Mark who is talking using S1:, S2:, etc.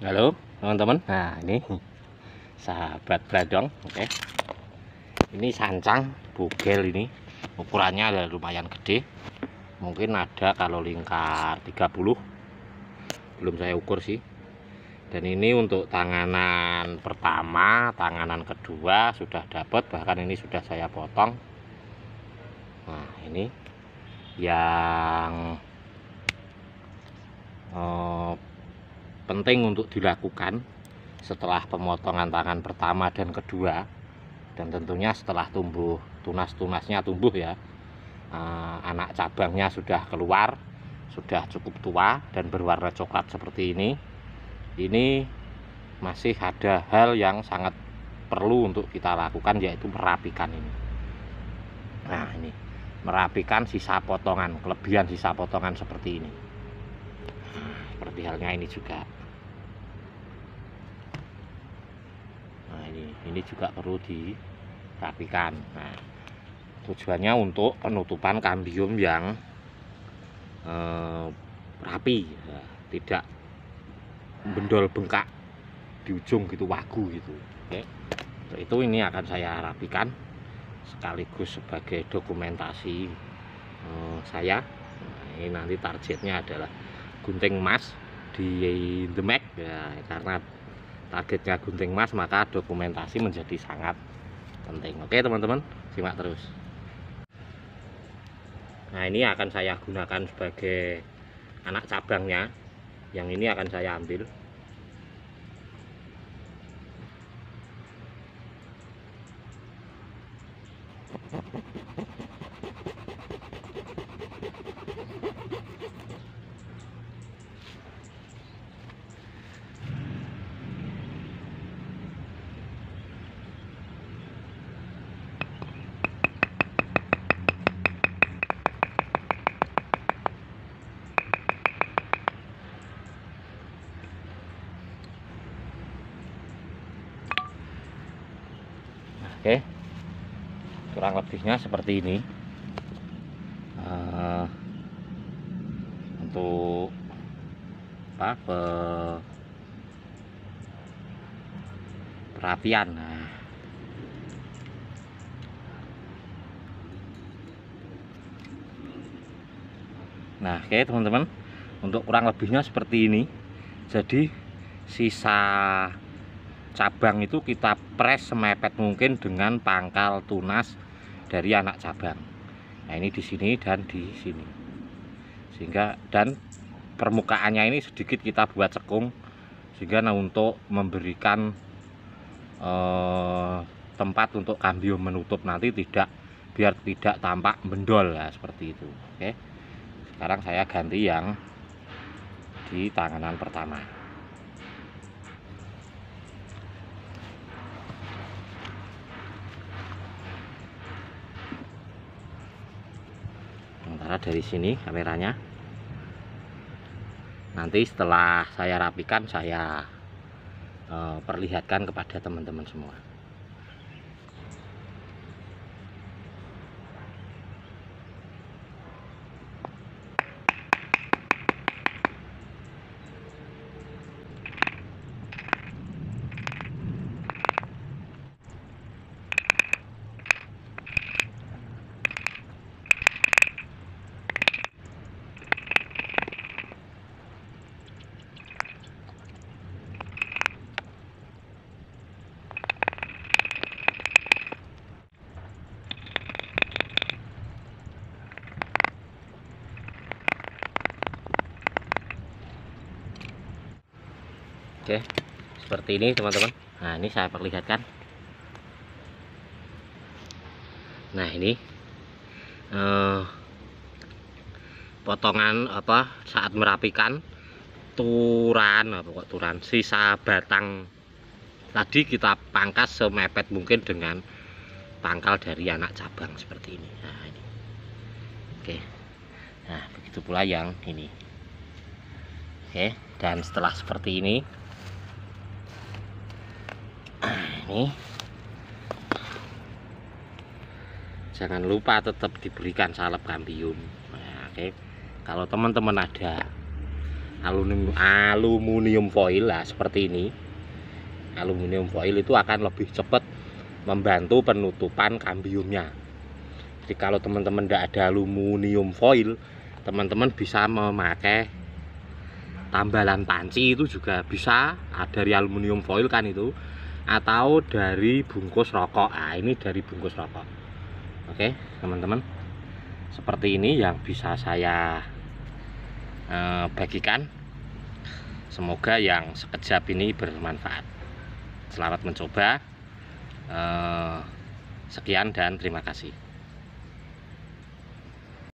S1: halo teman-teman nah ini sahabat bradong oke ini sancang bugel ini ukurannya ada lumayan gede mungkin ada kalau lingkar 30 belum saya ukur sih dan ini untuk tanganan pertama tanganan kedua sudah dapat bahkan ini sudah saya potong nah ini yang oh penting untuk dilakukan setelah pemotongan tangan pertama dan kedua dan tentunya setelah tumbuh tunas-tunasnya tumbuh ya eh, anak cabangnya sudah keluar sudah cukup tua dan berwarna coklat seperti ini ini masih ada hal yang sangat perlu untuk kita lakukan yaitu merapikan ini nah ini merapikan sisa potongan kelebihan sisa potongan seperti ini nah, seperti halnya ini juga ini juga perlu dirapikan nah tujuannya untuk penutupan kambium yang eh, rapi ya. tidak bendol bengkak di ujung gitu wagu gitu oke okay. itu ini akan saya rapikan sekaligus sebagai dokumentasi eh, saya nah, ini nanti targetnya adalah gunting emas di The Mac ya, karena targetnya gunting emas maka dokumentasi menjadi sangat penting oke teman-teman simak terus nah ini akan saya gunakan sebagai anak cabangnya yang ini akan saya ambil oke kurang lebihnya seperti ini uh, untuk apa pe, nah Nah, oke okay, teman-teman, untuk kurang lebihnya seperti ini. Jadi sisa cabang itu kita press semepet mungkin dengan pangkal tunas dari anak cabang nah ini di sini dan di sini sehingga dan permukaannya ini sedikit kita buat cekung sehingga nah untuk memberikan eh, tempat untuk kambium menutup nanti tidak biar tidak tampak mendol ya seperti itu oke sekarang saya ganti yang di tanganan pertama Nah, dari sini kameranya nanti setelah saya rapikan saya eh, perlihatkan kepada teman-teman semua Oke. Seperti ini, teman-teman. Nah, ini saya perlihatkan. Nah, ini eh, potongan apa saat merapikan turan apa kok turan sisa batang tadi kita pangkas semepet mungkin dengan pangkal dari anak cabang seperti ini. Nah, ini. Oke. Nah, begitu pula yang ini. Oke, dan setelah seperti ini ini jangan lupa tetap diberikan salep kambium nah, oke kalau teman-teman ada aluminium aluminium foil lah seperti ini aluminium foil itu akan lebih cepat membantu penutupan kambiumnya jadi kalau teman-teman tidak ada aluminium foil teman-teman bisa memakai tambalan panci itu juga bisa dari aluminium foil kan itu atau dari bungkus rokok ah ini dari bungkus rokok oke teman-teman seperti ini yang bisa saya eh, bagikan semoga yang sekejap ini bermanfaat selamat mencoba eh, sekian dan terima kasih